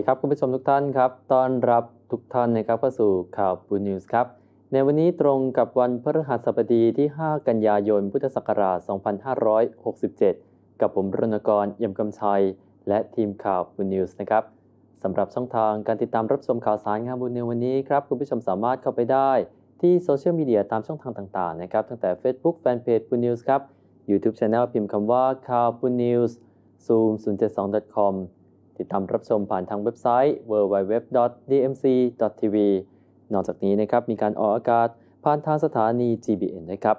ดีครับคุณผู้ชมทุกท่านครับต้อนรับทุกท่านนะครับเข้าสู่ข่าวบูนิวส์ครับ ในวันนี้ตรงกับวันพฤหัสบดีที่ 5 กันยายนพุทธศักราช 2567 กับผมรณกรยมกำชัย และทีมข่าวบูนิวส์นะครับสำหรับช่องทางการติดตามรับชมข่าวสารงานบูนิววันนี้ครับคุณผู้ชมสามารถเข้าไปได้ที่โซเชียลมีเดียตามช่องทางต่างๆ นะครับ ตั้งแต่ Facebook Fanpage บูนิวส์ครับ YouTube Channel พิมพ์คำว่าข่าวบูนิวส์ซูม0 7 2 c o m ติดตามรับชมผ่านทางเว็บไซต์ www.dmc.tv นอกจากนี้นะครับมีการออกอากาศ ผ่านทางสถานี GBN นะครับ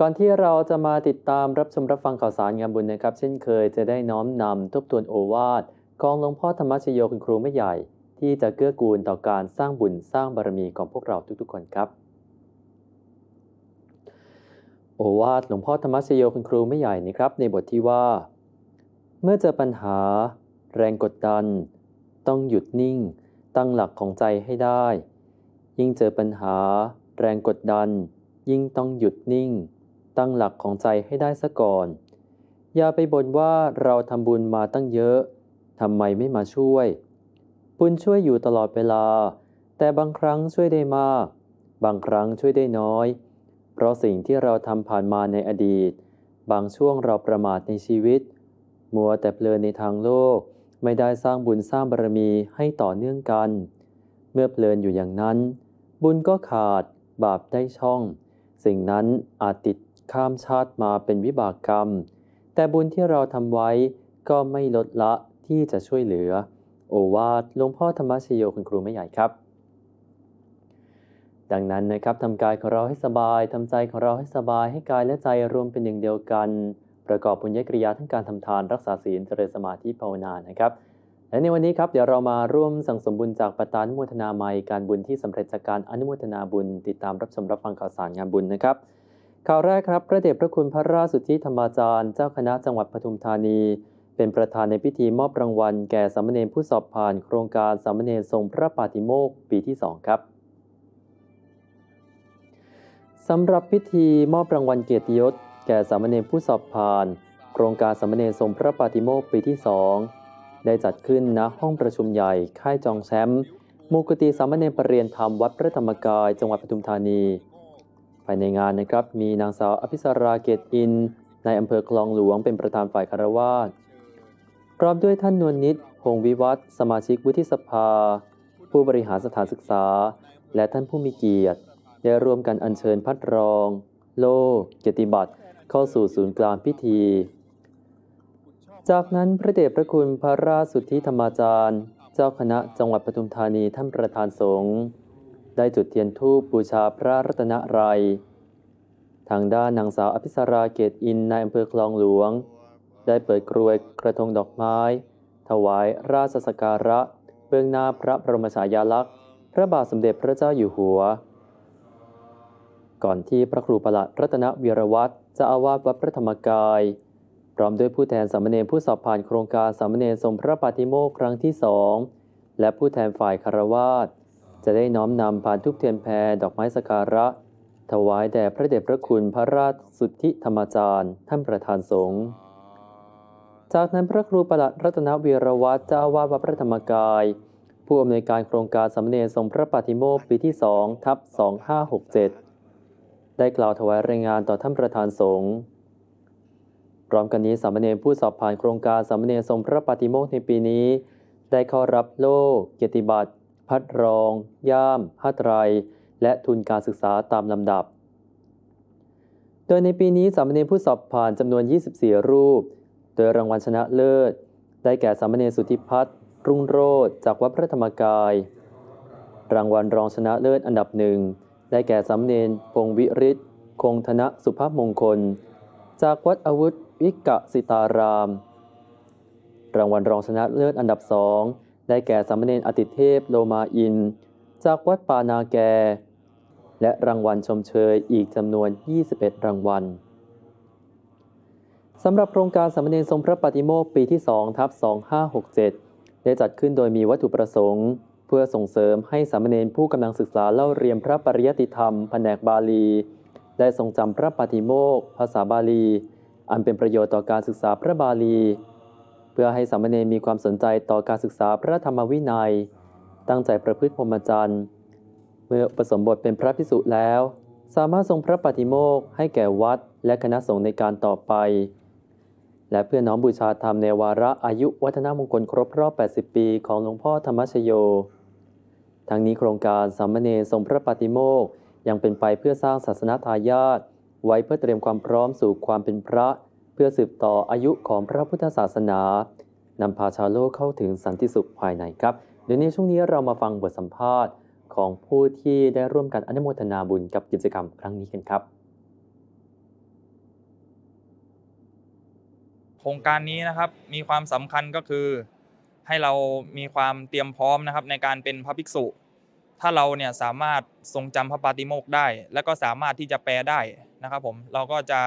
ก่อนที่เราจะมาติดตามรับชมรับฟังข่าวสารงานบุญนะครับ เช่นเคยจะได้น้อมนำทบทวนโอวาทของหลวงพ่อธรรมชโยคุณครูไม่ใหญ่ ที่จะเกื้อกูลต่อการสร้างบุญสร้างบารมีของพวกเราทุกๆคนครับ โอวาทหลวงพ่อธรรมชโยคุณครูไม่ใหญ่นะครับ ในบทที่ว่าเมื่อเจอปัญหา แรงกดดัน ต้องหยุดนิ่ง ตั้งหลักของใจให้ได้ ยิ่งเจอปัญหา แรงกดดัน ยิ่งต้องหยุดนิ่ง ตั้งหลักของใจให้ได้ซะก่อน อย่าไปบ่นว่าเราทำบุญมาตั้งเยอะทำไมไม่มาช่วย บุญช่วยอยู่ตลอดเวลา แต่บางครั้งช่วยได้มาก บางครั้งช่วยได้น้อย เพราะสิ่งที่เราทำผ่านมาในอดีต บางช่วงเราประมาทในชีวิตมัวแต่เพลินในทางโลก ไม่ได้สร้างบุญสร้างบารมีให้ต่อเนื่องกัน เมื่อเพลินอยู่อย่างนั้น บุญก็ขาดบาปได้ช่อง สิ่งนั้นอาจติดข้ามชาติมาเป็นวิบากกรรม แต่บุญที่เราทำไว้ก็ไม่ลดละที่จะช่วยเหลือ โอวาทหลวงพ่อธรรมชโยคุณครูไม่ใหญ่ครับ ดังนั้นนะครับทำกายของเราให้สบายทำใจของเราให้สบายให้กายและใจรวมเป็นหนึ่งเดียวกันประกอบปุญญกริยาทั้งการทำทานรักษาศีลเจริญสมาธิภาวนานะครับและในวันนี้ครับเดี๋ยวเรามาร่วมสั่งสมบุญจากประธานมุทนาไมการบุญที่สำเร็จจากการอนุโมทนาบุญ ติดตามรับชมรับฟังข่าวสารงานบุญนะครับข่าวแรกครับ พระเดชพระคุณพระราชสุทธิธรรมาจารย์เจ้าคณะจังหวัดปทุมธานี เป็นประธานในพิธีมอบรางวัลแก่สามเณรผู้สอบผ่าน โครงการสามเณรทรงพระปาติโมกปีที่ 2 ครับสำหรับพิธีมอบรางวัลเกียรติยศแก่สามเณรผู้สอบผ่าน โครงการสามเณรทรงพระปฏิโมกปีที่สองได้จัดขึ้นณห้องประชุมใหญ่ค่ายจองแชมป์มูกติสามเณรประเรียนธรรมวัดพระธรรมกายจังหวัดปทุมธานีภายในงานนะครับมีนางสาวอภิสราเกตอิน ในอำเภอคลองหลวงเป็นประธานฝ่ายคารวาสพร้อมด้วยท่านนวลนนิดพงวิวัฒสมาชิกวุฒิสภา ผู้บริหารสถานศึกษา และท่านผู้มีเกียรติ ได้รวมกันอัญเชิญพัดรอง โลเกติบัตรเข้าสู่ศูนย์กลางพิธี จากนั้น พระเดชพระคุณพระราสุทธิธรรมาจารย์เจ้าคณะจังหวัดปทุมธานีท่านประธานสงฆ์ได้จุดเทียนธูปบูชาพระรัตนรยัย ทางด้านนางสาวอภิสราเกตอินในอำเภอคลองหลวง ได้เปิดกรวยกระทงดอกไม้ ถวายราชสการะ เบื้องหน้าพระบรมฉายาลักษณ์พระบาทสมเด็จพระเจ้าอยู่หัว ก่อนที่พระครูประหลัดรัตนวีรวัตรจ้าอาวาสวัดพระธรรมกายพร้อมด้วยผู้แทนสามเณรผู้สอบผ่านโครงการสามเณรทรงพระปฏิโมกครั้งที่สองและผู้แทนฝ่ายคารวาสจะได้น้อมนำผ่านทุกเทียนแพรดอกไม้สการะ ถวายแด่พระเดชพระคุณพระราชสุทธิธรรมจารย์ ท่านประธานสงฆ์จากนั้นพระครูประหลัดรัตนวีรวัตรเจ้าวาดวัดพระธรรมกาย ผู้อำนวยการโครงการสำเนรทรงพระปฏิโมกปีที่สองทับ2567ได้กล่าวถวายรายงานต่อท่านประธานสงฆ์พร้อมกันนี้สามเณรผู้สอบผ่านโครงการสามเณรทรงพระปฏิโมกขในปีนี้ ได้เข้ารับโล่เกียรติบัตรพัดรองย่ามห้าไตรและทุนการศึกษาตามลำดับ โดยในปีนี้สามเณรผู้สอบผ่านจำนวน 24 รูป โดยรางวัลชนะเลิศ ได้แก่สามเณรสุธิพัฒน์รุ่งโรจน์จากวัดพระธรรมกาย รางวัลรองชนะเลิศอันดับหนึ่งได้แก่สำเนนพงวิริศคงธนสุภาพมงคล จากวัดอาวุธ วิกะสิตาราม รางวัลรองชนะเลิศอันดับสองได้แก่สำเเิรอติเทพโลมาอินจากวัดปานาแก และรางวัลชมเชย อีกจำนวน 21รางวัลสำหรับโครงการสำเนรทรงพระปฏิโมกปีที่2ทับ2567 ได้จัดขึ้นโดยมีวัตถุประสงค์เพื่อส่งเสริมให้สามเณรผู้กำลังศึกษาเล่าเรียนพระปริยติธรรมแผนกบาลี ได้ทรงจำพระปฏิโมกภาษาบาลี อันเป็นประโยชน์ต่อการศึกษาพระบาลี เพื่อให้สามเณรมีความสนใจต่อการศึกษาพระธรรมวินยัย ตั้งใจประพฤติพรหมจรรย์ เมื่อประสมบทเป็นพระพิสุแล้ว สามารถทรงพระปฏิโมกให้แก่วัดและคณะสงฆ์ในการต่อไป และเพื่อน้อมบูชาธรรมในวาระอายุวัฒนมงคลครบรอบ80 ปี ของหลวงพ่อธรรมชโยทั้งนี้โครงการสามเณรทรงพระปฏิโมกยังเป็นไปเพื่อสร้างศาสนาทายาทไว้เพื่อเตรียมความพร้อมสู่ความเป็นพระ เพื่อสืบต่ออายุของพระพุทธศาสนานำพาชาวโลกเข้าถึงสันติสุขภายในครับเดี๋ยวนี้ช่วงนี้เรามาฟังบทสัมภาษณ์ของผู้ที่ได้ร่วมกันอนุโมทนาบุญกับกิจกรรมครั้งนี้กันครับ โครงการนี้นะครับมีความสำคัญก็คือให้เรามีความเตรียมพร้อมนะครับ ในการเป็นพระภิกษุ ถ้าเราเนี่ยสามารถทรงจำพระปาติโมกได้ และก็สามารถที่จะแปลได้นะครับผมเราก็จะ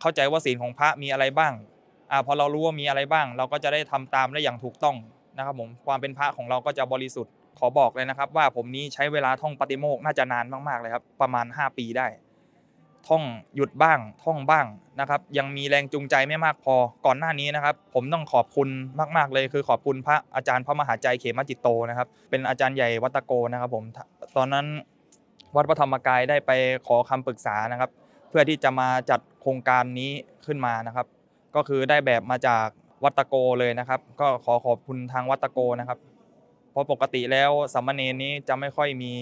เข้าใจว่าศีลของพระมีอะไรบ้าง อ่าพอเรารู้ว่ามีอะไรบ้าง เราก็จะได้ทำตามได้อย่างถูกต้องนะครับผมความเป็นพระของเราก็จะบริสุทธิ์ขอบอกเลยนะครับ ว่าผมนี้ใช้เวลาท่องปาฏิโมกน่าจะนานมากๆเลยครับประมาณ 5 ปีได้ท่องหยุดบ้างท่องบ้างนะครับยังมีแรงจูงใจไม่มากพอก่อนหน้านี้นะครับ ผมต้องขอบคุณมากๆเลยคือขอบคุณพระอาจารย์พระมหาใจเขมจิตโตนะครับ เป็นอาจารย์ใหญ่วัตโกนะครับผมตอนนั้นวัดพระธรรมกายได้ไปขอคำปรึกษานะครับ เพื่อที่จะมาจัดโครงการนี้ขึ้นมานะครับ ก็คือได้แบบมาจากวัตโกเลยนะครับ ก็ขอขอบคุณทางวัตโกนะครับ เพราะปกติแล้วสัมมาเนนี้จะไม่ค่อยมี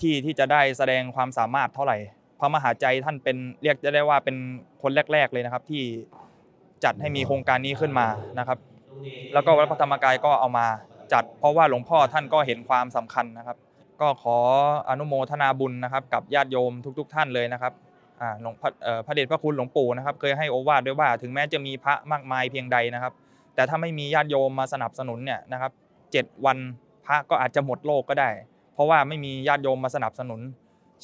ที่ที่จะได้แสดงความสามารถเท่าไหร่พระมหาใจท่านเป็นเรียกจะได้ว่าเป็นคนแรกๆเลยนะครับที่จัดให้มีโครงการนี้ขึ้นมานะครับ แล้วก็วัดพระธรรมกายก็เอามาจัด เพราะว่าหลวงพ่อท่านก็เห็นความสำคัญนะครับ ก็ขออนุโมทนาบุญนะครับ กับญาติโยมทุก ๆ ท่านเลยนะครับหลวงพระเดชพระคุณหลวงปู่นะครับ เคยให้โอวาทด้วยว่าถึงแม้จะมีพระมากมายเพียงใดนะครับ แต่ถ้าไม่มีญาติโยมมาสนับสนุนเนี่ยนะครับเจ็ดวันพระก็อาจจะหมดโลกก็ได้ เพราะว่าไม่มีญาติโยมมาสนับสนุน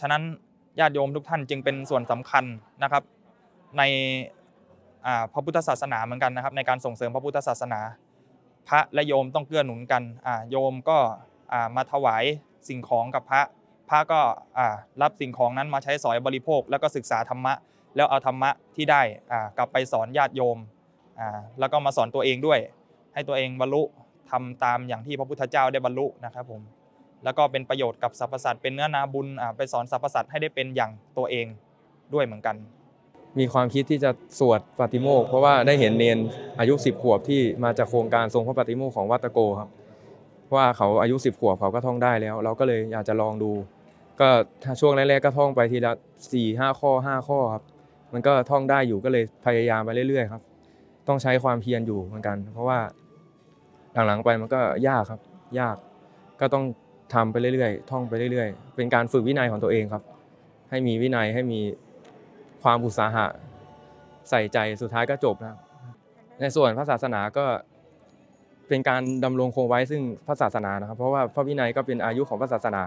ฉะนั้นญาติโยมทุกท่านจึงเป็นส่วนสำคัญนะครับในพระพุทธศาสนาเหมือนกันนะครับในการส่งเสริมพระพุทธศาสนา พระและโยมต้องเกื้อหนุนกันโยมก็มาถวายสิ่งของกับพระ พระก็รับสิ่งของนั้นมาใช้สอยบริโภคแล้วก็ศึกษาธรรมะแล้วเอาธรรมะที่ได้กลับไปสอนญาติโยมแล้วก็มาสอนตัวเองด้วยให้ตัวเองบรรลุทำตามอย่างที่พระพุทธเจ้าได้บรรลุนะครับผมแล้วก็เป็นประโยชน์กับสรรพสัตว์เป็นเนื้อนาบุญไปสอนสรรพสัตว์ให้ได้เป็นอย่างตัวเองด้วยเหมือนกัน มีความคิดที่จะสวดปาติโมกเพราะว่าได้เห็นเนนอายุ10ขวบที่มาจากโครงการทรงพระปาติโมกของวัตโกครับว่าเขาอายุ10ขวบเขาก็ท่องได้แล้ว เราก็เลยอยากจะลองดู ก็ถ้าช่วงแรกๆก็ท่องไปทีละ4าข้อ5ข้อครับ มันก็ท่องได้อยู่ก็เลยพยายามไปเรื่อยๆ ครับ ต้องใช้ความเพียรอยู่เหมือนกัน เพราะว่าหลังๆไปมันก็ยากครับ ยากก็ต้องทำไปเรื่อยๆ ท่องไปเรื่อยๆ เป็นการฝึกวินัยของตัวเองครับ ให้มีวินัย ให้มีความอุตสาหะ ใส่ใจ สุดท้ายก็จบนะในส่วนพระศาสนาก็เป็นการดำรงคงไว้ซึ่งพระศาสนานะครับ เพราะว่าพระวินัยก็เป็นอายุของพระศาสนา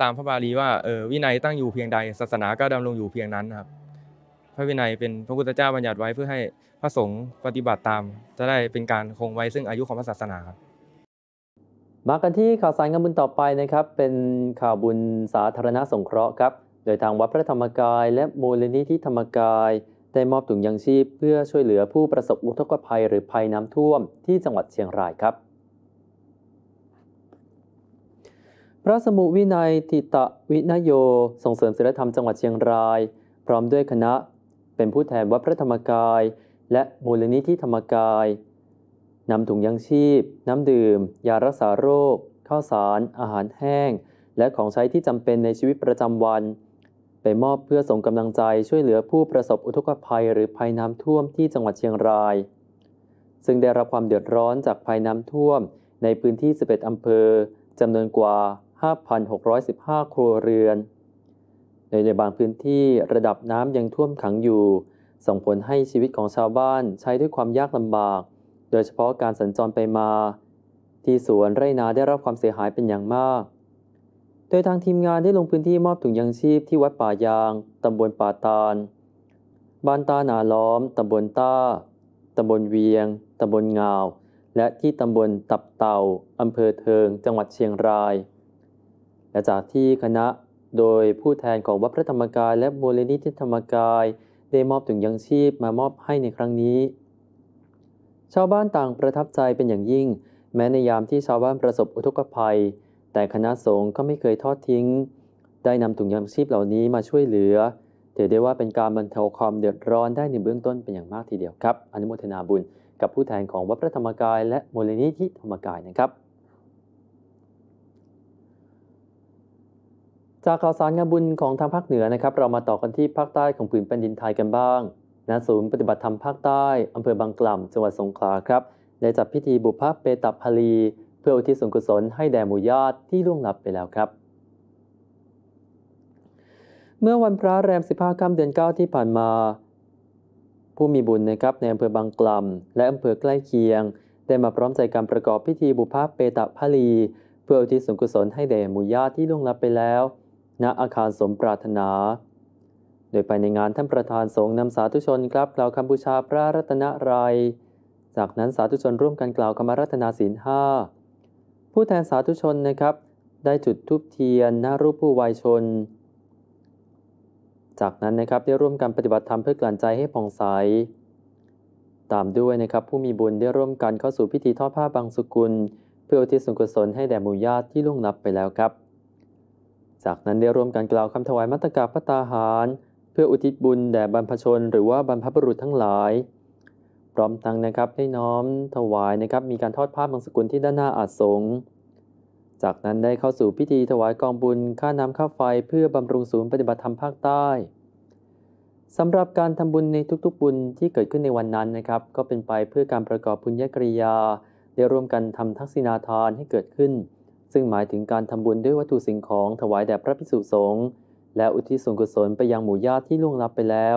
ตามพระบาลีว่า เออ วินัยตั้งอยู่เพียงใด ศาสนาก็ดำรงอยู่เพียงนั้นนะครับ พระวินัยเป็นพระพุทธเจ้าบัญญัติไว้เพื่อให้พระสงฆ์ปฏิบัติตาม จะได้เป็นการคงไว้ซึ่งอายุของพระศาสนาครับมากันที่ข่าวสารงานบุญต่อไปนะครับ เป็นข่าวบุญสาธารณสงเคราะห์ครับโดยทางวัดพระธรรมกาย และมูลนิธิธรรมกาย ได้มอบถุงยังชีพเพื่อช่วยเหลือผู้ประสบอุทกภัยหรือภัยน้ำท่วมที่จังหวัดเชียงรายครับ พระสมุวินัยติตะวินโยส่งเสริมศีลธรรมจังหวัดเชียงราย พร้อมด้วยคณะเป็นผู้แทนวัดพระธรรมกาย และมูลนิธิธรรมกายนำถุงยังชีพ น้ำดื่ม ยารักษาโรค ข้าวสาร อาหารแห้ง และของใช้ที่จำเป็นในชีวิตประจำวัน ไปมอบเพื่อส่งกำลังใจช่วยเหลือผู้ประสบอุทกภัยหรือภัยน้ำท่วมที่จังหวัดเชียงราย ซึ่งได้รับความเดือดร้อนจากภัยน้ำท่วมในพื้นที่ 11 อำเภอ จำนวนกว่า 5,615 ครัวเรือน ในในบางพื้นที่ระดับน้ำยังท่วมขังอยู่ ส่งผลให้ชีวิตของชาวบ้านใช้ด้วยความยากลำบากโดยเฉพาะการสัญจรไปมา ที่สวนไร่นาได้รับความเสียหายเป็นอย่างมาก โดยทางทีมงานได้ลงพื้นที่มอบถุงยางชีพที่วัดป่ายาง ตำบลป่าตาลบ้านตาหนาล้อมตำบลต้าตำบลเวียง ตำบลงาว และที่ตำบลตับเต่าอำเภอเทิง จังหวัดเชียงราย และจากที่คณะโดยผู้แทนของวัดพระธรรมกายและมูลนิธิธรรมกายได้มอบถุงยังชีพมามอบให้ในครั้งนี้ชาวบ้านต่างประทับใจเป็นอย่างยิ่ง แม้ในยามที่ชาวบ้านประสบอุทกภัย แต่คณะสงฆ์ก็ไม่เคยทอดทิ้ง ได้นำถุงยางชีพเหล่านี้มาช่วยเหลือถือได้ว่าเป็นการบรรเทาความเดือดร้อนได้ในเบื้องต้นเป็นอย่างมากทีเดียวครับ อนุโมทนาบุญกับผู้แทนของวัดพระธรรมกายและมูลนิธิธรรมกายนะครับ จากข่าวสารงานบุญของทางภาคเหนือนะครับ เรามาต่อกันที่ภาคใต้ของผืนแผ่นดินไทยกันบ้างณศูนย์ปฏิบัติธรรมภาคใต้ อำเภอบางกล่ำจังหวัดสงขลาครับได้จัดพิธีบุพเปตัพลี เพื่ออุทิศส่วนกุศลให้แด่หมู่ญาติที่ล่วงลับไปแล้วครับ เมื่อวันพระแรม15ค่ำเดือน9ที่ผ่านมา ผู้มีบุญนะครับในอำเภอบางกล่ำ และอำเภอใกล้เคียง ได้มาพร้อมใจการประกอบพิธีบุพเปตัพลี เพื่ออุทิศส่วนกุศลให้แด่หมู่ญาติที่ล่วงลับไปแล้ว ณอาคารสมปรารถนาดยภายในงานท่านประธานสงฆ์นำสาธุชนครับกล่าวคำบูชาพระรัตนรยัยจากนั้นสาธุชนร่วมกันกล่าวคำรัตนาศีลห้า ผู้แทนสาธุชนนะครับ ได้จุดทุบเทียนหน้ารูปผู้วายชน จากนั้นนะครับได้ร่วมกันปฏิบัติธรรมเพื่อกลั่นใจให้ผ่องใส ตามด้วยนะครับผู้มีบุญได้ร่วมกันเข้าสู่พิธีทอดผ้าบางสุกุล เพื่ออุทิศส่วนกุศลให้แด่หมู่ญาติที่ล่วงลับไปแล้วครับ จากนั้นได้ร่วมกันกล่าวคำถวายมัตตกาพระตาหารเพื่ออุทิศบุญแด่บรรพชนหรือว่าบรรพบุรุษทั้งหลาย พร้อมทั้งนะครับให้น้อมถวายนะครับมีการทอดผ้าบางสกุลที่ด้านหน้าอาสง จากนั้นได้เข้าสู่พิธีถวายกองบุญค่าน้ำค่าไฟเพื่อบำรุงศูนย์ปฏิบัติธรรมภาคใต้สำหรับการทำบุญในทุกๆบุญที่เกิดขึ้นในวันนั้นนะครับก็เป็นไปเพื่อการประกอบบุญญกริยา ได้ร่วมกันทำทักษิณาทานให้เกิดขึ้น ซึ่งหมายถึงการทำบุญด้วยวัตถุสิ่งของ ถวายแด่พระภิกษุสงฆ์และอุทิศส่วนกุศลไปยังหมู่ญาติที่ล่วงลับไปแล้ว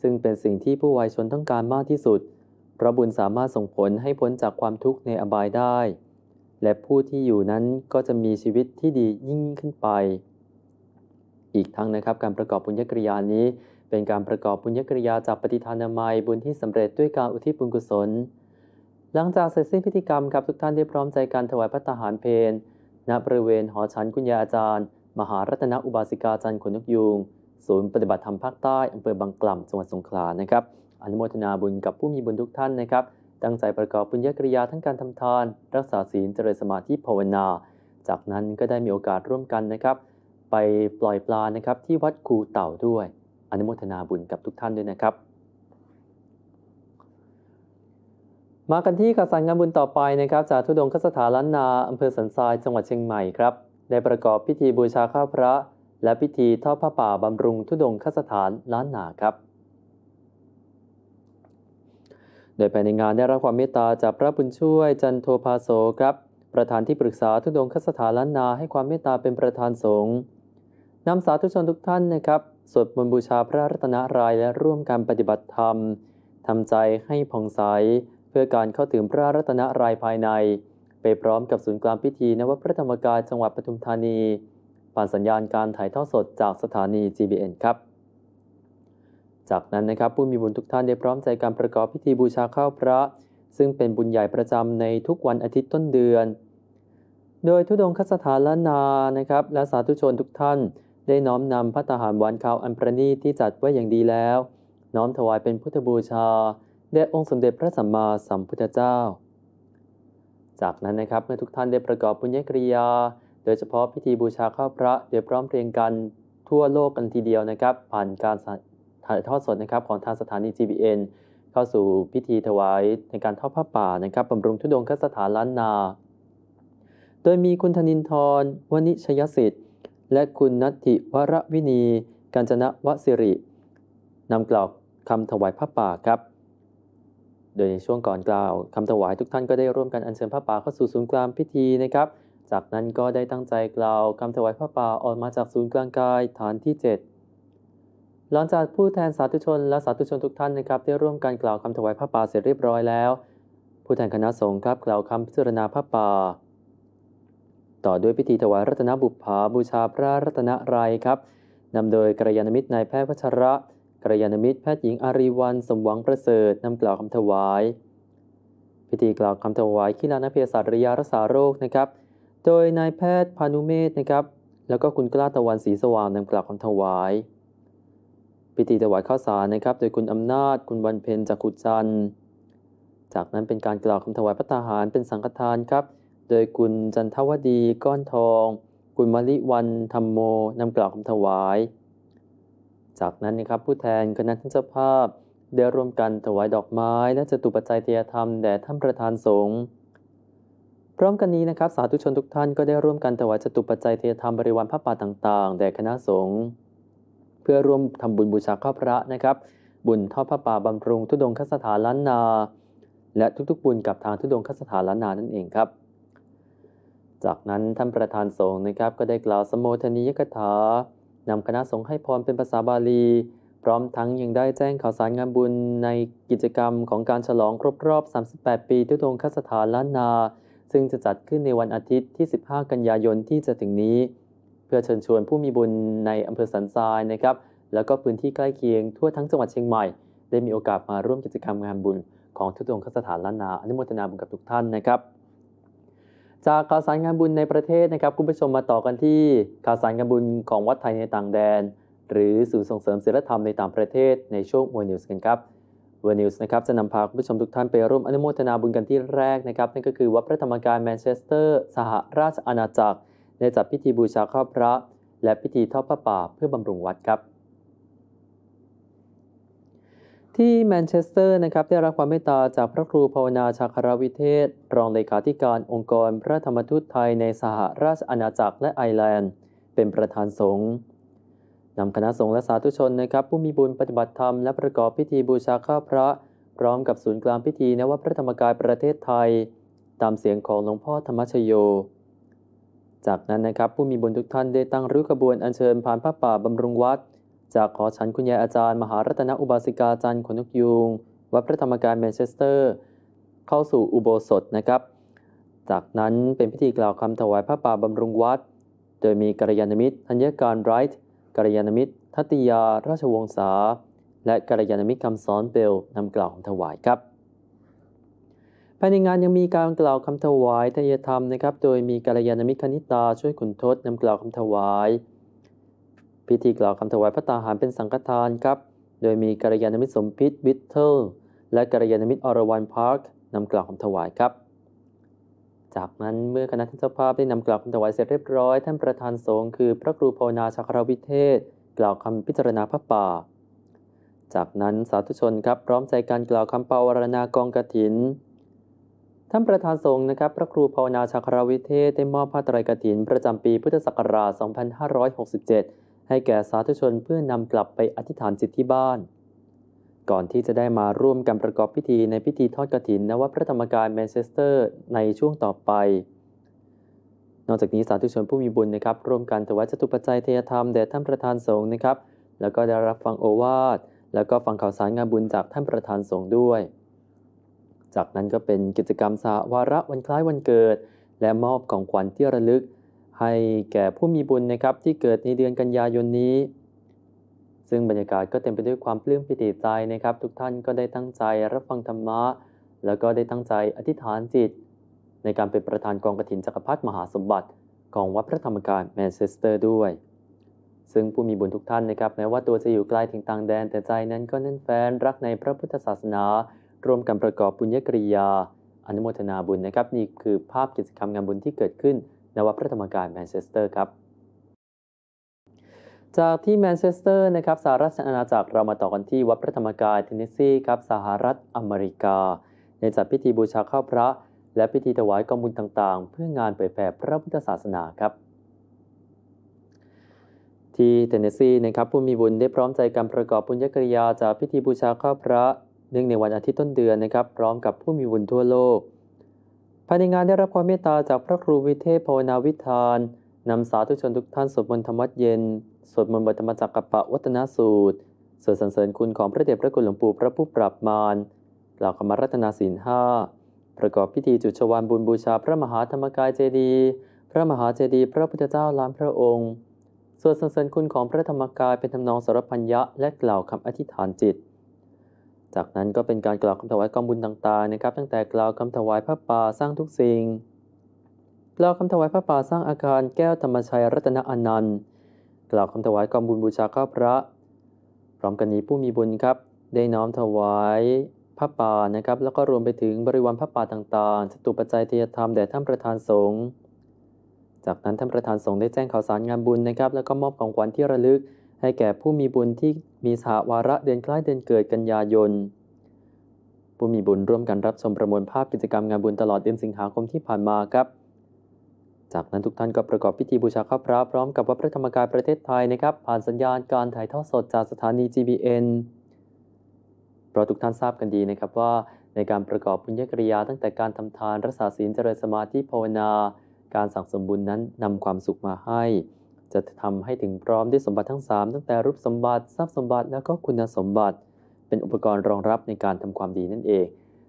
ซึ่งเป็นสิ่งที่ผู้วายชนต้องการมากที่สุด เพราะบุญสามารถส่งผลให้พ้นจากความทุกข์ในอบายได้ และผู้ที่อยู่นั้นก็จะมีชีวิตที่ดียิ่งขึ้นไป อีกทั้งนะครับการประกอบบุญญกริยานี้ เป็นการประกอบบุญญกริยาจากปฏิทานามัยบุญที่สำเร็จด้วยการอุทิศบุญกุศล หลังจากเสร็จสิ้นพิธีกรรมครับทุกท่านได้พร้อมใจกันถวายพระตาหารเพลณบริเวณหอฉันกุญญาอาจารย์มหารัตนอุบาสิกาจันทร์ขนนกยูงศูนย์ปฏิบัติธรรมภาคใต้อำเภอบางกล่ำจังหวัดสงขลา นะครับอนุโมทนาบุญกับผู้มีบุญทุกท่านนะครับ ตั้งใจประกอบปุญญกริยาทั้งการทำทาน รักษาศีล เจริญสมาธิ ภาวนา จากนั้นก็ได้มีโอกาสร่วมกันนะครับ ไปปล่อยปลา นะครับ ที่วัดคูเต่าด้วย อนุโมทนาบุญกับทุกท่านด้วยนะครับ มากันที่ข่าวสารงานบุญต่อไปนะครับ จากทุดงคสถานล้านนาอำเภอสันทรายจังหวัดเชียงใหม่ ครับได้ประกอบพิธีบูชาข้าพระ และพิธีทอดผ้าป่าบำรุงทุดงคสถานล้านนาครับ โดยภายในงานได้รับความเมตตาจากพระบุญช่วยจันโทภาโสครับ ประธานที่ปรึกษาทุดงคสถานล้านนาให้ความเมตตาเป็นประธานสงฆ์นำสาธุชนทุกท่านนะครับสวดมนต์บูชาพระรัตนรายและร่วมการปฏิบัติธรรมทำใจให้ผ่องใสเพื่อการเข้าถึงพระรัตนรายภายในไปพร้อมกับศูนย์กลางพิธีนวพระธรรมกายจังหวัดปทุมธานีผ่านสัญญาณการถ่ายทอดสดจากสถานี GBN ครับ จากนั้นนะครับผู้มีบุญทุกท่านได้พร้อมใจการประกอบพิธีบูชาข้าวพระ ซึ่งเป็นบุญใหญ่ประจำในทุกวันอาทิตย์ต้นเดือน โดยทุดงคสถานละนา นะครับ และสาธุชนทุกท่านได้น้อมนำพระตาหารวานข้าวอันประณีตที่จัดไว้อย่างดีแล้ว น้อมถวายเป็นพุทธบูชาแด่องค์สมเด็จพระสัมมาสัมพุทธเจ้าจากนั้นนะครับเมื่อทุกท่านได้ประกอบบุญญกริยา โดยเฉพาะพิธีบูชาข้าพระโดยพร้อมเพรียงกันทั่วโลกกันทีเดียวนะครับผ่านการถ่ายทอดสดนะครับของทางสถานี GBN เข้าสู่พิธีถวายในการทอดผ้าป่านะครับบำรุงทุดงคสถานล้านนา โดยมีคุณธนินทร์วณิชยสิทธิ์ และคุณนัทิวรวินีกัญจนะวสิรินำกล่าวคำถวายผ้าป่าครับโดยในช่วงก่อนกล่าวคำถวายทุกท่านก็ได้ร่วมกันอัญเชิญพระป่าเข้าสู่ศูนย์กลางพิธีนะครับ จากนั้นก็ได้ตั้งใจกล่าวคำถวายพระป่าออกมาจากศูนย์กลางกายฐานที่ 7 หลังจากผู้แทนสาธุชนและสาธุชนทุกท่านนะครับได้ร่วมกันกล่าวคำถวายพระป่าเสร็จเรียบร้อยแล้ว ผู้แทนคณะสงฆ์ครับกล่าวคำพิจารณาพระป่าต่อด้วยพิธีถวายรัตนบุพภาบูชาพระรัตนรยครับนำโดยกระยาณมิตรนายแพทย์พัชระกรลยาณมิตรแพทย์หญิงอารีวันสมหวังประเสริฐนำกล่าวคำถวาย พิธีกล่าวคำถวายขีฬานักเภสัชระยารักษาโรคนะครับ โดยนายแพทย์พานุเมธนะครับ แล้วก็คุณกล้าตะวันศรีสว่างนำกล่าวคำถวาย พิธีถวายข้าวสารนะครับ โดยคุณอำนาจคุณวันเพ็ญจากขุจัน จากนั้นเป็นการกล่าวคำถวายพระทหารเป็นสังฆทานครับ โดยคุณจันทวดี ก้อนทอง คุณมลิวันธรรมโมนำกล่าวคำถวายจากนั้นนะครับผู้แทนคณะท่านเจ้าภาพได้ร่วมกันถวายดอกไม้ และจตุปัจจัยเทียธรรมแด่ท่านประธานสงฆ์พร้อมกันนี้นะครับสาธุชนทุกท่านก็ได้ร่วมกันถวายจตุปัจจัยเทียธรรมบริวารพระป่าต่างๆแด่คณะสงฆ์เพื่อร่วมทำบุญบูชาข้าพระนะครับ บุญทอดพระป่าบำรุง ทุดงคสถานล้านนา และทุกๆบุญกับทางทุดงคสถานล้านนานั่นเองครับ จากนั้นท่านประธานสงฆ์นะครับก็ได้กล่าวสมโภชนียกถานำคณะสงฆ์ให้พรเป็นภาษาบาลี พร้อมทั้งยังได้แจ้งข่าวสารงานบุญในกิจกรรมของการฉลองครบรอบ38 ปีทุตงคสถานล้านนา ซึ่งจะจัดขึ้นในวันอาทิตย์ที่ 15 กันยายนที่จะถึงนี้ เพื่อเชิญชวนผู้มีบุญในอำเภอสันทรายนะครับ แล้วก็พื้นที่ใกล้เคียงทั่วทั้งจังหวัดเชียงใหม่ ได้มีโอกาสมาร่วมกิจกรรมงานบุญ ของทุตงคสถานล้านนา อนุโมทนาบุญกับทุกท่านนะครับจากข่าวสารงานบุญในประเทศนะครับคุณผู้ชมมาต่อกันที่ข่าวสารงานบุญของวัดไทยในต่างแดน หรือศูนย์ส่งเสริมศิลธรรมในต่างประเทศ ในช่วงวันนิวส์กันครับวันนิวส์นะครับจะนำพาคุณผู้ชมทุกท่านไปร่วมอนุโมทนาบุญกันที่แรกนะครับนั่นก็คือวัดพระธรรมกายแมนเชสเตอร์ สหราชอาณาจักรในจัดพิธีบูชาข้าพระ และพิธีทอดพระป่าเพื่อบำรุงวัดครับที่แมนเชสเตอร์นะครับได้รับความเมตตาจากพระครูภาวนาชาคารวิเทศ รองเลขาธิการองค์กรพระธรรมทูตไทยในสหราชอาณาจักรและไอร์แลนด์ เป็นประธานสงฆ์นำคณะสงฆ์และสาธุชนนะครับ ผู้มีบุญปฏิบัติธรรมและประกอบพิธีบูชาข้าพระ พร้อมกับศูนย์กลางพิธีนวพระธรรมกายประเทศไทย ตามเสียงของหลวงพ่อธรรมชโย จากนั้นนะครับผู้มีบุญทุกท่านได้ตั้งริ้วขบวนอัญเชิญผ่านพระป่าบำรุงวัดจากขอฉันคุณยายอาจารย์ มหารัตนอุบาสิกาจันทร์ขนุกยุงวัดพระธรรมกายแมนเชสเตอร์ เข้าสู่อุโบสถนะครับ จากนั้นเป็นพิธีกล่าวคำถวายพระป่าบำรุงวัด โดยมีกัลยาณมิตรธัญการไรท์กัลยาณมิตร ทัติยาราชวงศ์สาและกัลยาณมิตรคำสอนเบลนำกล่าวคำถวายครับภายในงานยังมีการกล่าวคำถวายทายธรรมนะครับโดยมีกัลยาณมิตรคณิตาช่วยขุนทศนำกล่าวคำถวายพิธีกล่าวคำถวายพระตาหารเป็นสังฆทานครับ โดยมีกัลยาณมิตรสมพิษวิทเทิลและกัลยาณมิตรอรวรันพาร์คนำกล่าวคำถวายครับ จากนั้นเมื่อคณะท่านเจ้าภาพได้นำกล่าวคำถวายเสร็จเรียบร้อยท่านประธานสงฆ์คือพระครูภาวนาชักรวิเทศ กล่าวคำพิจารณาพระป่า จากนั้นสาธุชนครับพร้อมใจการกล่าวคำเปาวรณากองกฐิน ท่านประธานสงฆ์นะครับ พระครูภาวนาชักรวิเทศ ได้มอบพราตรกฐิน ประจำปีพุทธศักราช2567ให้แก่สาธุชนเพื่อนำกลับไปอธิษฐานจิตที่บ้าน ก่อนที่จะได้มาร่วมกันประกอบพิธีในพิธีทอดกรถินณวัดพระธรรมกายแมนเชสเตอร์ ในช่วงต่อไป นอกจากนี้สาธุชนผู้มีบุญนะครับ ร่วมกันถวายจตุปัจจัยเทยธรรมแด่ท่านประธานสงฆ์นะครับ แล้วก็ได้รับฟังโอวาทแล้วก็ฟังข่าวสารงานบุญจากท่านประธานสงฆ์ด้วย จากนั้นก็เป็นกิจกรรมสาวาระวันคล้ายวันเกิด และมอบของขวัญที่ระลึกให้แก่ผู้มีบุญนะครับที่เกิดในเดือนกันยายนนี้ ซึ่งบรรยากาศก็เต็มไปด้วยความปลื้มปิติใจนะครับ ทุกท่านก็ได้ตั้งใจรับฟังธรรมะ แล้วก็ได้ตั้งใจอธิษฐานจิต ในการเป็นประธานกองกระถินจักรพรรดิมหาสมบัติ ของวัดพระธรรมกายแมนเชสเตอร์ด้วย ซึ่งผู้มีบุญทุกท่านนะครับแม้ว่าตัวจะอยู่ไกลถึงต่างแดนแต่ใจนั้น ก็แน่นแฟ้นรักในพระพุทธศาสนารวมกันประกอบบุญญกริยา อนุโมทนาบุญนะครับนี่คือภาพกิจกรรมงานบุญที่เกิดขึ้นณวัดพระธรรมกายแมนเชสเตอร์ครับ จากที่แมนเชสเตอร์นะครับสหรัฐอาณาจักรเรามาต่อกันที่วัดพระธรรมกายเทนเนสซีครับสหรัฐอเมริกา ในจัดพิธีบูชาข้าวพระ และพิธีถวายกองบุญต่างๆ เพื่องานเผยแผ่พระพุทธศาสนาครับ ที่เทนเนสซีนะครับผู้มีบุญได้พร้อมใจกันประกอบบุญญกริยาจากพิธีบูชาข้าวพระเนื่องในวันอาทิตย์ต้นเดือนนะครับพร้อมกับผู้มีบุญทั่วโลกภายในงานได้รับความเมตตาจากพระครูวิเทศภาวนาวิธาน นำสาธุชนทุกท่านสวดมนต์ธรรมวัดเย็นสวดมนต์บทธรรมจักกะปะวัฒนสูตรสวดสรรเสริญคุณของพระเดชพระคุณหลวงปู่พระผู้ปรับมารกล่าวคำรัตนาศีลห้าประกอบพิธีจุดชวานบุญบูชาพระมหาธรรมกายเจดี พระมหาเจดีพระพุทธเจ้าล้านพระองค์สวดสรรเสริญคุณของพระธรรมกายเป็นทำนองสรพัญญะและกล่าวคำอธิษฐานจิตจากนั้นก็เป็นการกล่าวคำถวายกองบุญต่างๆนะครับ ตั้งแต่กล่าวคำถวายพระป่าสร้างทุกสิ่งกล่าวคำถวายพระป่าสร้างอาคาร แก้วธรรมชัยรัตนอนันต์กล่าวคำถวายกองบุญบูชาข้าพระ พร้อมกันนี้ผู้มีบุญครับ ได้น้อมถวายพระป่านะครับแล้วก็รวมไปถึงบริวารพระป่าต่าง ๆสตุปัจจัยเทยธรรมแด่ท่านประธานสงฆ์จากนั้นท่านประธานสงฆ์ได้แจ้งข่าวสารงานบุญนะครับ แล้วก็มอบของขวัญที่ระลึกให้แก่ผู้มีบุญที่มีสหวาระเดือนคล้ายเดือนเกิดกันยายน ผู้มีบุญร่วมกันรับชมประมวลภาพกิจกรรมงานบุญตลอดเดือนสิงหาคมที่ผ่านมาครับ จากนั้นทุกท่านก็ประกอบพิธีบูชาข้าพระพร้อมกับวัดพระธรรมกายประเทศไทยนะครับ ผ่านสัญญาณการถ่ายทอดสดจากสถานี GBN เพราะทุกท่านทราบกันดีนะครับว่าในการประกอบบุญญกริยาตั้งแต่การทำทานรักษาศีลเจริญสมาธิภาวนาการสั่งสมบุญนั้นนำความสุขมาให้จะทำให้ถึงพร้อมด้วยสมบัติทั้ง 3 ตั้งแต่รูปสมบัติ ทรัพย์สมบัติแล้วก็คุณสมบัติ เป็นอุปกรณ์รองรับในการทำความดีนั่นเอง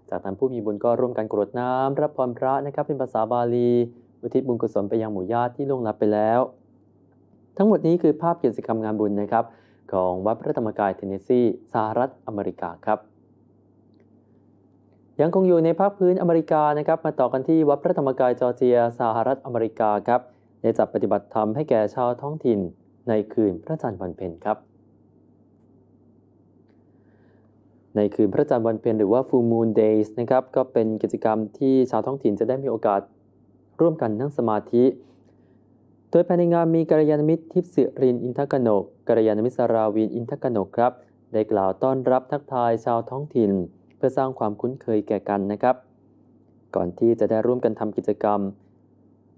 จากนั้นผู้มีบุญก็ร่วมกันกรวดน้ำ รับพรพระนะครับ เป็นภาษาบาลีอุทิศบุญกุศลไปยังหมู่ญาติที่ล่วงลับไปแล้ว ทั้งหมดนี้คือภาพกิจกรรมงานบุญนะครับ ของวัดพระธรรมกายเทนเนสซีสหรัฐอเมริกาครับ ยังคงอยู่ในภาคพื้นอเมริกานะครับ มาต่อกันที่วัดพระธรรมกายจอร์เจีย สหรัฐอเมริกาครับได้จัดปฏิบัติธรรมให้แก่ชาวท้องถิ่น ในคืนพระจันทร์วันเพ็ญครับ ในคืนพระจันทร์วันเพ็ญหรือว่า Full Moon Days นะครับก็เป็นกิจกรรมที่ชาวท้องถิ่นจะได้มีโอกาส ร่วมกันนั่งสมาธิ โดยภายในงานมีกัลยาณมิตรทิพย์สิรินอินทกนก กัลยาณมิตรสราวินอินทกนกครับได้กล่าวต้อนรับทักทายชาวท้องถิ่น เพื่อสร้างความคุ้นเคยแก่กันนะครับ ก่อนที่จะได้ร่วมกันทำกิจกรรม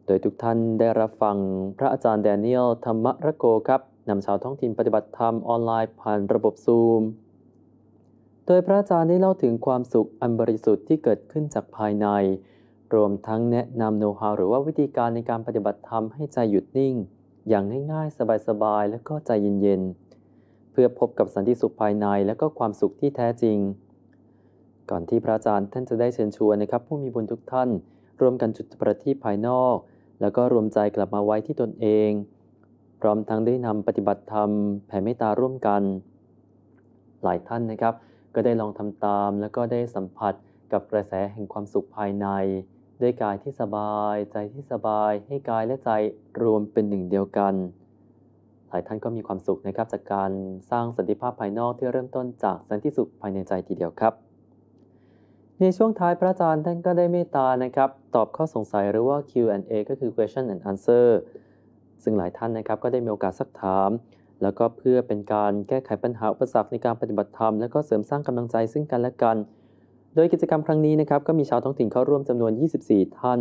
ดยทุกท่านได้รับฟังพระอาจารย์แดเนียลธรรมระโกครับนำชาวท้องถิ่นปฏิบัติธรรมออนไลน์ ผ่านระบบซูม โดยพระอาจารย์ได้เล่าถึงความสุขอันบริสุทธิ์ที่เกิดขึ้นจากภายใน รวมทั้งแนะนำโน้ตฮาวหรือว่าวิธีการในการปฏิบัติธรรมให้ใจหยุดนิ่ง อย่างง่ายๆ สบายๆ และก็ใจเย็นๆเพื่อพบกับสันติสุขภายในและก็ความสุขที่แท้จริง ก่อนที่พระอาจารย์ท่านจะได้เชิญชวนนะครับผู้มีบุญทุกท่านร่วมกันจุดประทีปภายนอกแล้วก็รวมใจกลับมาไว้ที่ตนเอง พร้อมทั้งได้นำปฏิบัติธรรม แผ่เมตตาร่วมกัน หลายท่านนะครับก็ได้ลองทำตามแล้วก็ได้สัมผัสกับกระแสแห่งความสุขภายใน ด้วยกายที่สบาย ใจที่สบาย ให้กายและใจรวมเป็นหนึ่งเดียวกัน หลายท่านก็มีความสุขนะครับ จากการสร้างสันติภาพภายนอก ที่เริ่มต้นจากสันติสุขภายในใจทีเดียวครับในช่วงท้าย พระอาจารย์ท่านก็ได้เมตตานะครับ ตอบข้อสงสัยหรือว่า Q&A ก็คือ question and answer ซึ่งหลายท่านนะครับ ก็ได้มีโอกาสสักถาม แล้วก็เพื่อเป็นการแก้ไขปัญหาอุปสรรคในการปฏิบัติธรรม และก็เสริมสร้างกำลังใจซึ่งกันและกัน โดยกิจกรรมครั้งนี้นะครับ ก็มีชาวท้องถิ่นเข้าร่วมจำนวน 24 ท่าน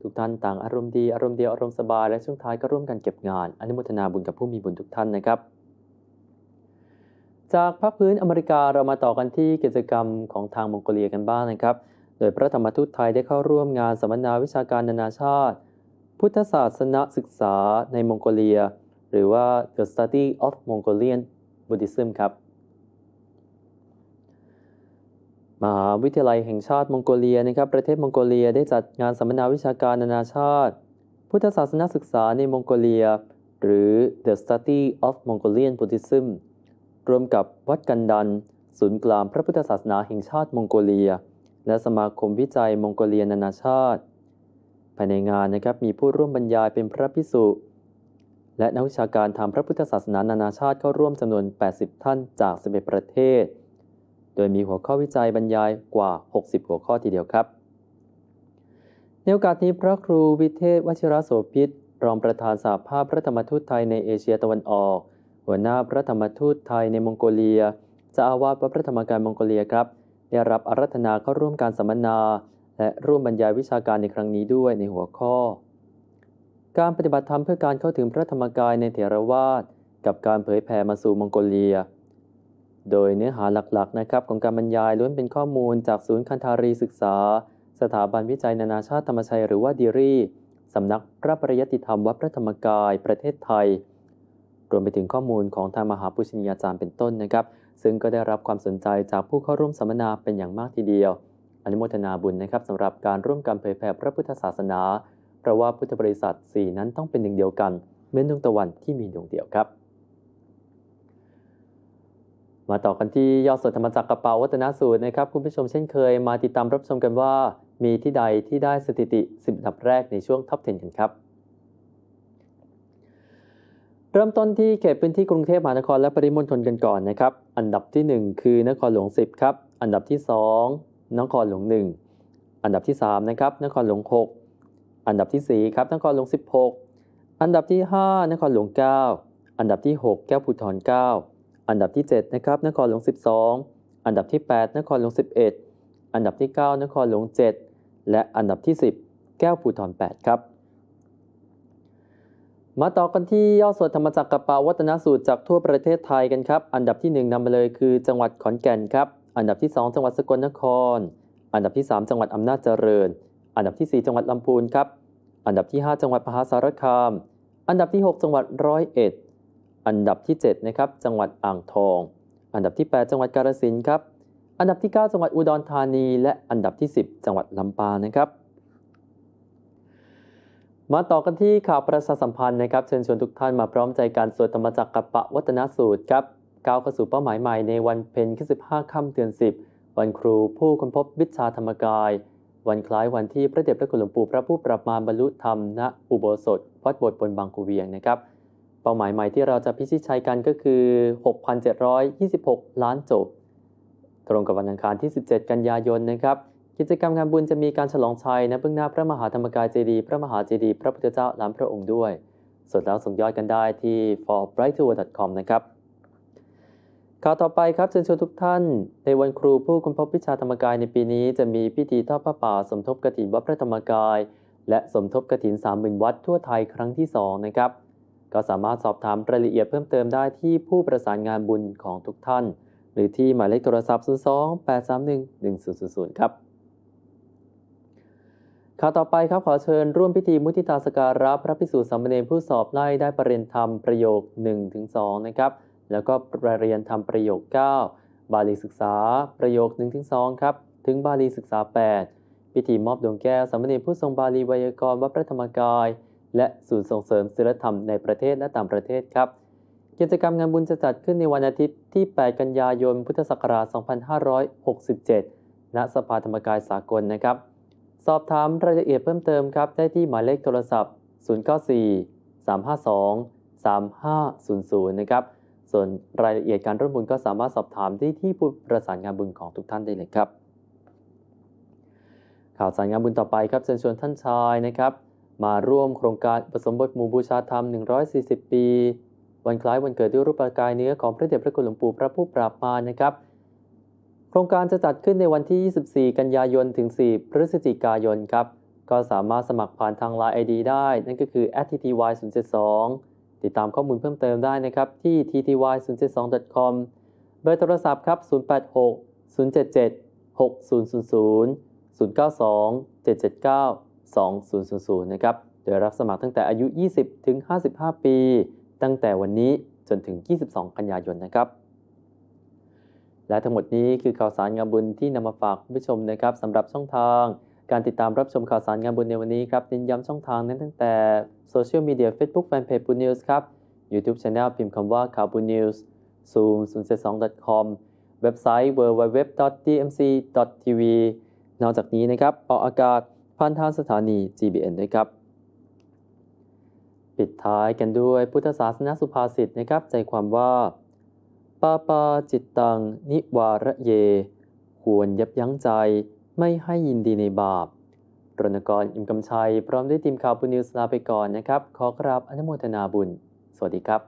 ทุกท่านต่างอารมณ์ดีอารมณ์เดียวอารมณ์สบายและช่วงท้ายก็ร่วมกันเก็บงาน อนุโมทนาบุญกับผู้มีบุญทุกท่านนะครับจากภาคพื้นอเมริกาเรามาต่อกันที่กิจกรรมของทางมองโกเลียกันบ้างนะครับ โดยพระธรรมทูตไทยได้เข้าร่วมงานสัมมนาวิชาการนานาชาติ พุทธศาสนศึกษาในมองโกเลีย หรือว่า The Study of Mongolian Buddhism ครับมหาวิทยาลัยแห่งชาติมองโกเลียนะครับประเทศมองโกเลียได้จัดงานสัมมนาวิชาการนานาชาติ พุทธศาสนศึกษาในมองโกเลีย หรือ The Study of Mongolian Buddhism รวมกับวัดกันดัน ศูนย์กลางพระพุทธศาสนาแห่งชาติมองโกเลีย และสมาคมวิจัยมองโกเลียนานาชาติ ภายในงานนะครับมีผู้ร่วมบรรยายเป็นพระพิสุ และนักวิชาการทางพระพุทธศาสนานานาชาติเข้าร่วมจำนวน 80 ท่านจาก11ประเทศ โดยมีหัวข้อวิจัยบรรยายกว่า 60 หัวข้อทีเดียวครับ ในโอกาสนี้พระครูวิเทศวชิรโสพิษรองประธานสาภาพพระธรรมทูตไทยในเอเชียตะวันออกหัวหน้าพระธรรมทูตไทยในมองโกเลีย จะอาวาสวัะพระธรรมการมองโกเลียครับ ได้รับอารัธนาเข้าร่วมการสัมมนา และร่วมบรรยายวิชาการในครั้งนี้ด้วยในหัวข้อ การปฏิบัติธรรมเพื่อการเข้าถึงพระธรรมกายในเถรวาทกับการเผยแผ่มาสู่มองโกเลีย โดยเนื้อหาหลักๆ นะครับของการบรรยายล้วนเป็นข้อมูล จากศูนย์คันธารีศึกษา สถาบันวิจัยนานาชาติธรรมชัย หรือว่าดีรีสำนักพระปริยติธรรมวัดพระธรรมกายประเทศไทยรวมไปถึงข้อมูลของทางมหาปุชนียาจารย์เป็นต้นนะครับ ซึ่งก็ได้รับความสนใจจากผู้เข้าร่วมสัมมนาเป็นอย่างมากทีเดียว อนุโมทนาบุญนะครับสำหรับการร่วมกันเผยแผ่พระพุทธศาสนา เพราะว่าพุทธบริษัท 4 นั้นต้องเป็นหนึ่งเดียวกันเหมือนดวงตะวันที่มีดวงเดียวครับ มาต่อกันที่ยอดสดธรรมจักรกระเป๋าวัฒนสูตรนะครับคุณผู้ชมเช่นเคย มาติดตามรับชมกันว่า มีที่ใดที่ได้สถิติสิบดับแรกในช่วงท็อป10กันครับเริ่มต้นที่เขตพื้นที่กรุงเทพมหานครและปริมณฑลกันก่อนนะครับ อันดับที่ 1 คือนครหลวง10ครับ อันดับที่ 2 นครหลวง1 อันดับที่ 3นะครับนครหลวง6 อันดับที่ 4 ครับนครหลวง16 อันดับที่ 5 นครหลวง9 อันดับที่ 6 แก้วภูธร9อันดับที่ 7นะครับนครหลวง12 อันดับที่ 8 นครหลวง11 อันดับที่ 9 นครหลวง7 และอันดับที่ 10 แก้วภูธร8ครับมาต่อกันที่ยอดส่วนธรรมจักรกระปาวัฒนสูตรจากทั่วประเทศไทยกันครับ อันดับที่ 1 นำมาเลยคือ จังหวัดขอนแก่นครับ อันดับที่ 2 จังหวัดสกลนคร อันดับที่ 3 จังหวัดอำนาจเจริญ อันดับที่ 4 จังหวัดลำพูนครับ อันดับที่ 5 จังหวัดมหาสารคาม อันดับที่ 6 จังหวัดร้อยเอ็ด อันดับที่7นะครับจังหวัดอ่างทอง อันดับที่ 8 จังหวัดกาฬสินธุ์ครับ อันดับที่ 9 จังหวัดอุดรธานีและอันดับที่ 10 จังหวัดลำปางนะครับมาต่อกันที่ข่าวประชาสัมพันธ์นะครับเชิญชวนทุกท่านมาพร้อมใจการสวดธรรมจักรกับปะวัฒนสูตรครับก้าวเข้าสู่เป้าหมายใหม่ในวันเพ็ญสิบห้าค่ำเดือนสิบวันครูผู้ค้นพบวิชาธรรมกาย วันคล้ายวันที่พระเดชพระคุณหลวงปู่พระผู้ปรับมาบรรลุธรรม ณ อุโบสถวัดบทบนบางกูเวียงนะครับ เป้าหมายใหม่ที่เราจะพิชิตชัยกันก็คือ 6,726 ล้านจบตรงกับวันอังคารที่ 17 กันยายนนะครับกิจกรรมงานบุญจะมีการฉลองชัยนเบื้องหน้าพระมหาธรรมกายเจดีย์พระมหาเจดีย์พระพุทธเจ้าล้ำพระองค์ด้วยสดแล้วส่งยอดกันได้ที่ forbrighttour.com นะครับข่าวต่อไปครับเชิญชวนทุกท่าน ในวันครูผู้คุณพบวิชาธรรมกายในปีนี้จะมีพิธีทอดพระป่า สมทบกถินวัดพระธรรมกาย และสมทบกถินสามบมื่นวัดทั่วไทยครั้งที่2นะครับ ก็สามารถสอบถามรายละเอียดเพิ่มเติมได้ที่ผู้ประสานงานบุญของทุกท่าน หรือที่หมายเลขโทรศัพท์ 02 831 1000ครับข่าวต่อไปครับขอเชิญร่วมพิธีมุทิตาสการะพระพิสุสัมเนรผู้สอบไล่ได้ประเรียนธรรมประโยค 1-2 นะครับ แล้วก็ประเรียนธรรมประโยค 9 บาลีศึกษา ประโยค1-2ครับถึงบาลีศึกษา 8 พิธีมอบดวงแก้วสัมเนรผู้ทรงบาลีไวยากรณ์วัดพระธรรมกาย และศูนย์ส่งเสริมศิลธรรมในประเทศและต่างประเทศครับกิจกรรมงานบุญจะจัดขึ้นในวันอาทิตย์ที่ 8 กันยายนพุทธศักราช2567 ณสภาธรรมกายสากลนะครับสอบถามรายละเอียดเพิ่มเติมครับได้ที่หมายเลขโทรศัพท์ 094 352 3500 นะครับ ส่วนรายละเอียดการร่วมบุญก็สามารถสอบถามได้ที่ผู้ประสานงานบุญของทุกท่านได้เลยครับ ข่าวสารงานบุญต่อไปครับเชิญชวนท่านชายนะครับ มาร่วมโครงการผสมบทหมู่บูชาธรรม 140 ปี วันคล้ายวันเกิดด้วยรูปกายเนื้อของพระเดชพระคุณหลวงปู่พระผู้ปราบมานะครับครงการจะจัดขึ้นในวันที่ 24 กันยายน ถึง 4 พฤศจิกายนครับ ก็สามารถสมัครผ่านทาง Line ID ได้ นั่นก็คือ @tty072 ติดตามข้อมูลเพิ่มเติมได้นะครับ ที่ tty072.com เบอร์โทรศัพท์ครับ 086 077 6000 092 779 2000 นะครับ โดยรับสมัครตั้งแต่อายุ 20 ถึง 55 ปี ตั้งแต่วันนี้จนถึง 22 กันยายนนะครับและทั้งหมดนี้คือข่าวสารงานบุญที่นำมาฝากคุณผู้ชมนะครับสำหรับช่องทาง การติดตามรับชมข่าวสารงานบุญในวันนี้ครับเน้นย้ำช่องทางนั้นตั้งแต่โซเชียลมีเดีย Facebook Fanpage บุญนิวส์ครับ YouTube Channel พิมพ์คำว่าข่าวบุญนิวส์ zoom 0 7 2 com เว็บไซต์ www.dmc.tv นอกจากนี้นะครับออกอากาศผ่านทางสถานี GBN ด้วยครับปิดท้ายกันด้วยพุทธศาสนสุภาษิตนะครับ ใจความว่าปาปาจิตตัง นิวาระเย ควรยับยั้งใจ ไม่ให้ยินดีในบาป รณกรอิมกำชัย พร้อมด้วยทีมข่าวบุญนิวส์ลาไปก่อนนะครับ ขอกราบอนุโมทนาบุญ สวัสดีครับ